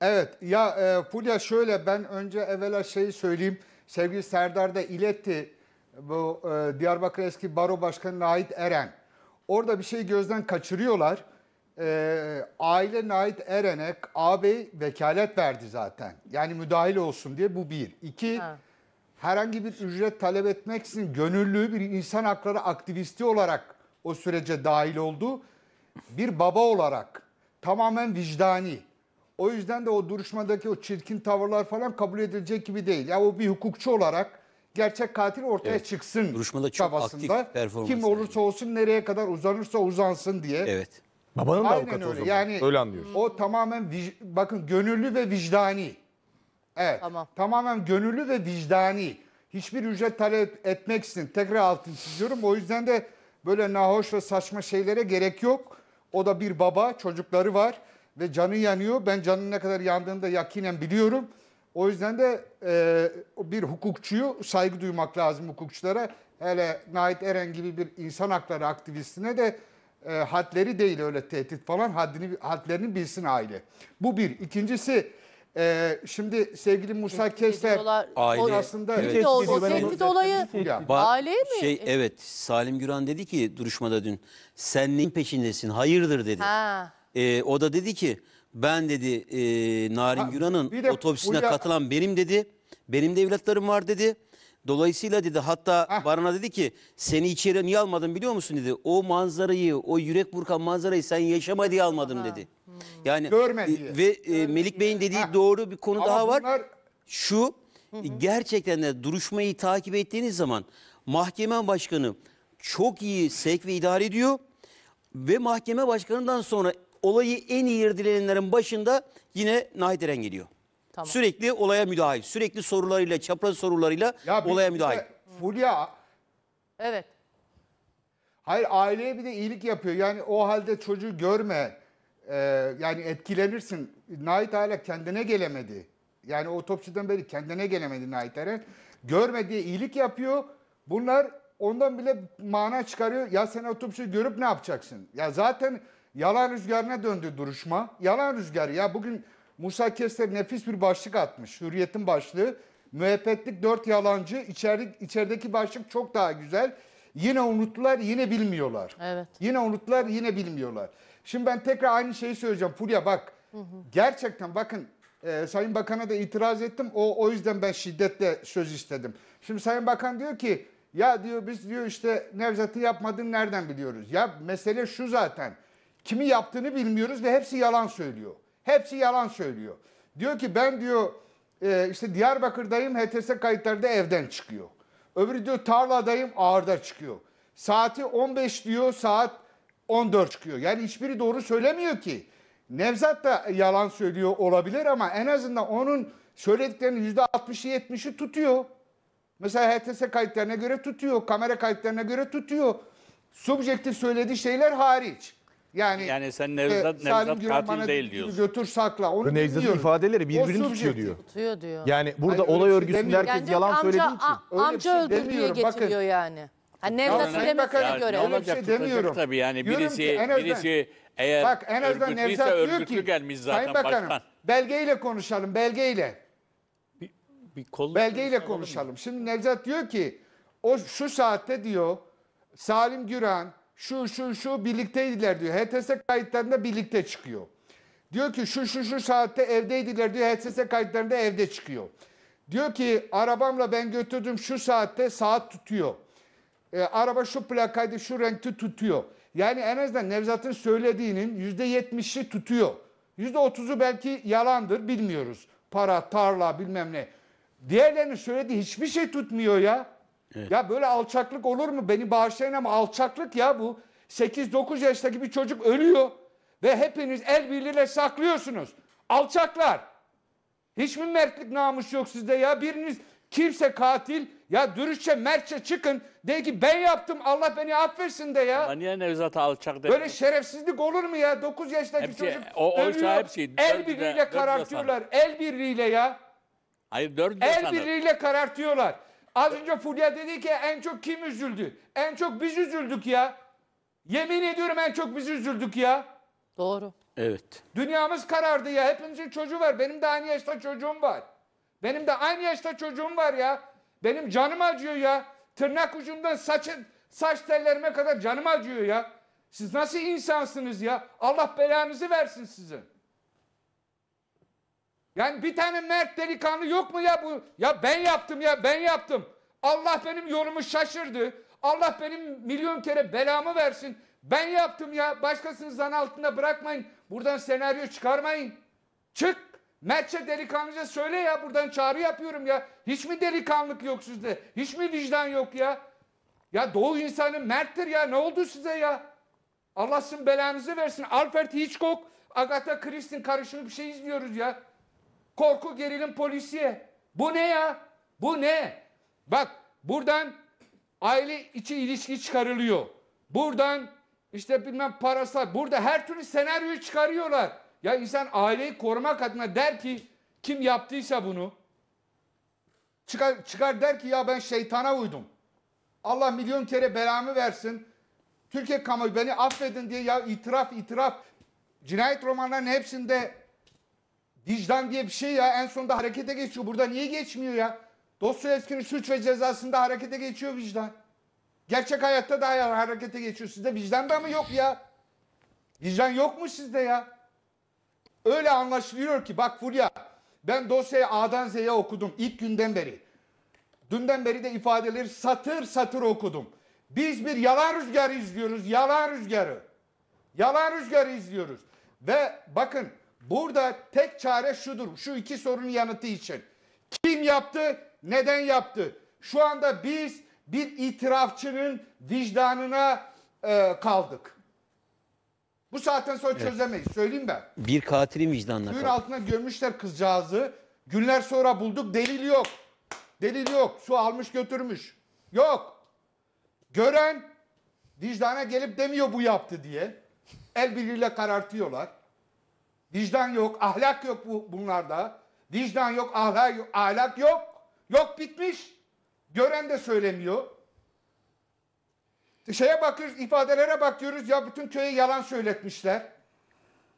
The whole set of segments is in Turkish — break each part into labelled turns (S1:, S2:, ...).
S1: Evet ya e, Fulya şöyle ben önce evvela şeyi söyleyeyim. Sevgili Serdar da iletti bu e, Diyarbakır eski baro başkanı Nait Eren. Orada bir şey gözden kaçırıyorlar. E, aile Nait Eren'e ağabey vekalet verdi zaten. Yani müdahil olsun diye bu bir. İki ha. herhangi bir ücret talep etmeksizin gönüllü bir insan hakları aktivisti olarak o sürece dahil oldu. Bir baba olarak tamamen vicdani o yüzden de o duruşmadaki o çirkin tavırlar falan kabul edilecek gibi değil. Ya o bir hukukçu olarak gerçek katil ortaya evet. çıksın Duruşmada çok aktif performans. Kim olursa olsun nereye kadar uzanırsa uzansın diye. Evet. Babanın da Aynen avukatı öyle. o zaman. Yani öyle anlıyoruz. O tamamen bakın gönüllü ve vicdani. Evet. Tamam. Tamamen gönüllü ve vicdani. Hiçbir ücret talep etmek etmeksin. Tekrar altını çiziyorum. O yüzden de böyle nahoş ve saçma şeylere gerek yok. O da bir baba, çocukları var ve canı yanıyor. Ben canın ne kadar yandığını da yakinen biliyorum. O yüzden de e, bir hukukçuyu saygı duymak lazım hukukçulara. Hele Nait Eren gibi bir insan hakları aktivistine de e, hadleri değil öyle tehdit falan haddini hadlerini bilsin aile. Bu bir. İkincisi ee, şimdi sevgili Musa Keser, aile aslında evet. tehdit, o, o tehdit olayı aile mi? Şey evet Salim Güran dedi ki duruşmada dün sen neyin peşindesin hayırdır dedi. Ha. E, o da dedi ki ben dedi e, Narin Ha, bir Güran'ın de otobüsüne Fulya- katılan benim dedi. Benim de evlatlarım var dedi. Dolayısıyla dedi hatta Hah. Baran'a dedi ki seni içeri niye almadım biliyor musun dedi. O manzarayı o yürek burkan manzarayı sen yaşama diye almadım dedi. Yani Görme e, diye. ve e, Melik Bey'in dediği Hah. doğru bir konu Ama daha var. bunlar- Şu e, gerçekten de duruşmayı takip ettiğiniz zaman mahkeme başkanı çok iyi sevk ve idare ediyor ve mahkeme başkanından sonra olayı en iyi irdelenenlerin başında yine Nahit Eren geliyor. Tamam. Sürekli olaya müdahil. Sürekli sorularıyla, çapraz sorularıyla Ya olaya bir müdahil. Fulya Evet. Hayır aileye bir de iyilik yapıyor. Yani o halde çocuğu görme. Ee, yani etkilenirsin. Nait hala kendine gelemedi. Yani o topçudan beri kendine gelemedi Nait Eren. Görme diye iyilik yapıyor. Bunlar ondan bile mana çıkarıyor. Ya sen o topçuyu görüp ne yapacaksın? Ya zaten Yalan rüzgarına döndü duruşma. Yalan rüzgar ya bugün Musa Kester nefis bir başlık atmış. Hürriyet'in başlığı. Müebbetlik dört yalancı. İçeri, içerideki başlık çok daha güzel. Yine unuttular yine bilmiyorlar. Evet. Yine unuttular yine bilmiyorlar. Şimdi ben tekrar aynı şeyi söyleyeceğim. Fulya bak. Hı hı. Gerçekten bakın e, Sayın Bakan'a da itiraz ettim. O o yüzden ben şiddetle söz istedim. Şimdi Sayın Bakan diyor ki ya diyor biz diyor işte Nevzat'ı yapmadın nereden biliyoruz? Ya mesele şu zaten. Kimi yaptığını bilmiyoruz ve hepsi yalan söylüyor. Hepsi yalan söylüyor. Diyor ki ben diyor e, işte Diyarbakır'dayım HTS kayıtlarında evden çıkıyor. Öbürü diyor tarladayım ağırda çıkıyor. Saati 15 diyor saat 14 çıkıyor. Yani hiçbiri doğru söylemiyor ki. Nevzat da yalan söylüyor olabilir ama en azından onun söylediklerinin yüzde %60'ı 70'i tutuyor. Mesela HTS kayıtlarına göre tutuyor, kamera kayıtlarına göre tutuyor. Subjektif söylediği şeyler hariç. Yani, yani sen Nevzat, e, Nevzat katil değil diyorsun. Götür sakla. Onu Nevzat'ın ifadeleri birbirini o tutuyor diyor. Tutuyor diyor. Yani burada Hayır, olay şey örgüsünde herkes yani yalan amca, söylediği için. Öyle amca şey öldür diye getiriyor Bakın. yani. Nevzat Nevzat'ın demesine göre. Ne olacak şey demiyorum. tabii yani birisi, birisi eğer Bak, en azından Nevzat örgütlü ki, gelmiş zaten Sayın Bakanım, başkan. Belgeyle konuşalım belgeyle. Bir, bir kol belgeyle konuşalım. Şimdi Nevzat diyor ki o şu saatte diyor Salim Güran şu şu şu birlikteydiler diyor. HTS kayıtlarında birlikte çıkıyor. Diyor ki şu şu şu saatte evdeydiler diyor. HTS kayıtlarında evde çıkıyor. Diyor ki arabamla ben götürdüm şu saatte saat tutuyor. E, araba şu plakaydı şu renkte tutuyor. Yani en azından Nevzat'ın söylediğinin yüzde yetmişi tutuyor. Yüzde otuzu belki yalandır bilmiyoruz. Para, tarla bilmem ne. Diğerlerinin söylediği hiçbir şey tutmuyor ya. Evet. Ya böyle alçaklık olur mu? Beni bağışlayın ama alçaklık ya bu. 8-9 yaştaki bir çocuk ölüyor ve hepiniz el birliğiyle saklıyorsunuz. Alçaklar. Hiç mi mertlik namus yok sizde ya? Biriniz kimse katil ya dürüstçe mertçe çıkın de ki ben yaptım Allah beni affetsin de ya. Ama niye Nevzat alçak dedi? Böyle şerefsizlik olur mu ya? 9 yaştaki hepsi, çocuk o, ölüyor. Hepsi, şey, el birliğiyle karartıyorlar. El birliğiyle ya. Hayır dördü El birliğiyle karartıyorlar. Az önce Fulya dedi ki en çok kim üzüldü? En çok biz üzüldük ya. Yemin ediyorum en çok biz üzüldük ya. Doğru. Evet. Dünyamız karardı ya. Hepimizin çocuğu var. Benim de aynı yaşta çocuğum var. Benim de aynı yaşta çocuğum var ya. Benim canım acıyor ya. Tırnak ucundan saçın, saç tellerime kadar canım acıyor ya. Siz nasıl insansınız ya? Allah belanızı versin sizin. Yani bir tane mert delikanlı yok mu ya bu? Ya ben yaptım ya ben yaptım. Allah benim yolumu şaşırdı. Allah benim milyon kere belamı versin. Ben yaptım ya. Başkasını zan altında bırakmayın. Buradan senaryo çıkarmayın. Çık. Mertçe delikanlıca söyle ya buradan çağrı yapıyorum ya. Hiç mi delikanlık yok sizde? Hiç mi vicdan yok ya? Ya doğu insanı merttir ya. Ne oldu size ya? Allah sizin belanızı versin. Alfred Hitchcock, Agatha Christie'nin karışımı bir şey izliyoruz ya. Korku gerilim polisiye. Bu ne ya? Bu ne? Bak buradan aile içi ilişki çıkarılıyor. Buradan işte bilmem parasal. Burada her türlü senaryoyu çıkarıyorlar. Ya insan aileyi korumak adına der ki kim yaptıysa bunu çıkar, çıkar der ki ya ben şeytana uydum. Allah milyon kere belamı versin. Türkiye kamuoyu beni affedin diye ya itiraf itiraf. Cinayet romanlarının hepsinde Vicdan diye bir şey ya. En sonunda harekete geçiyor. Burada niye geçmiyor ya? Dostoyevski'nin suç ve cezasında harekete geçiyor vicdan. Gerçek hayatta da harekete geçiyor. Sizde vicdan da mı yok ya? Vicdan yok mu sizde ya? Öyle anlaşılıyor ki bak Fulya ben dosyayı A'dan Z'ye okudum ilk günden beri. Dünden beri de ifadeleri satır satır okudum. Biz bir yalan rüzgarı izliyoruz. Yalan rüzgarı. Yalan rüzgarı izliyoruz. Ve bakın Burada tek çare şudur. Şu iki sorunun yanıtı için. Kim yaptı? Neden yaptı? Şu anda biz bir itirafçının vicdanına e, kaldık. Bu saatten sonra evet. çözemeyiz. Söyleyeyim ben. Bir katilin vicdanına Suyun kaldık. altına gömmüşler kızcağızı. Günler sonra bulduk. Delil yok. Delil yok. Su almış götürmüş. Yok. Gören vicdana gelip demiyor bu yaptı diye. El birliğiyle karartıyorlar. Vicdan yok, ahlak yok bu, bunlarda. Vicdan yok, ahlak yok, ahlak yok. Yok bitmiş. Gören de söylemiyor. Şeye bakıyoruz, ifadelere bakıyoruz. Ya bütün köye yalan söyletmişler.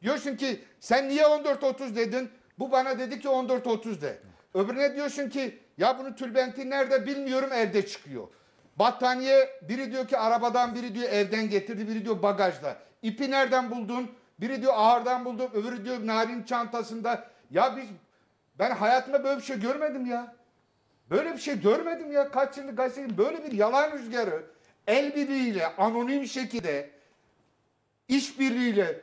S1: Diyorsun ki sen niye 14.30 dedin? Bu bana dedi ki 14.30 de. Öbürüne diyorsun ki ya bunu tülbenti nerede bilmiyorum evde çıkıyor. Battaniye biri diyor ki arabadan biri diyor evden getirdi biri diyor bagajda. İpi nereden buldun? Biri diyor ağırdan buldum, öbürü diyor narin çantasında. Ya biz ben hayatımda böyle bir şey görmedim ya. Böyle bir şey görmedim ya. Kaç yıllık gazeteciyim. Böyle bir yalan rüzgarı el birliğiyle anonim şekilde iş birliğiyle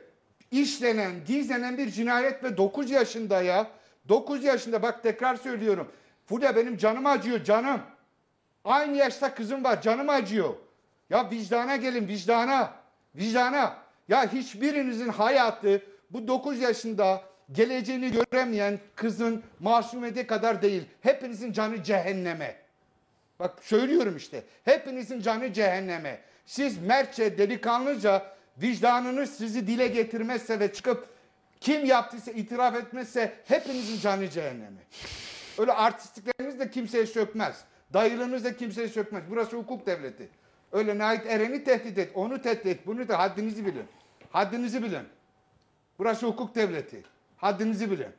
S1: işlenen, gizlenen bir cinayet ve 9 yaşında ya. 9 yaşında bak tekrar söylüyorum. Fulya benim canım acıyor canım. Aynı yaşta kızım var canım acıyor. Ya vicdana gelin vicdana. Vicdana. Ya hiçbirinizin hayatı bu 9 yaşında geleceğini göremeyen kızın masumiyete kadar değil. Hepinizin canı cehenneme. Bak söylüyorum işte. Hepinizin canı cehenneme. Siz mertçe, delikanlıca vicdanınız sizi dile getirmezse ve çıkıp kim yaptıysa itiraf etmezse hepinizin canı cehenneme. Öyle artistikleriniz de kimseye sökmez. Dayılığınız da kimseye sökmez. Burası hukuk devleti. Öyle Nait Eren'i tehdit et, onu tehdit et, bunu da haddinizi bilin. Haddinizi bilin. Burası hukuk devleti. Haddinizi bilin.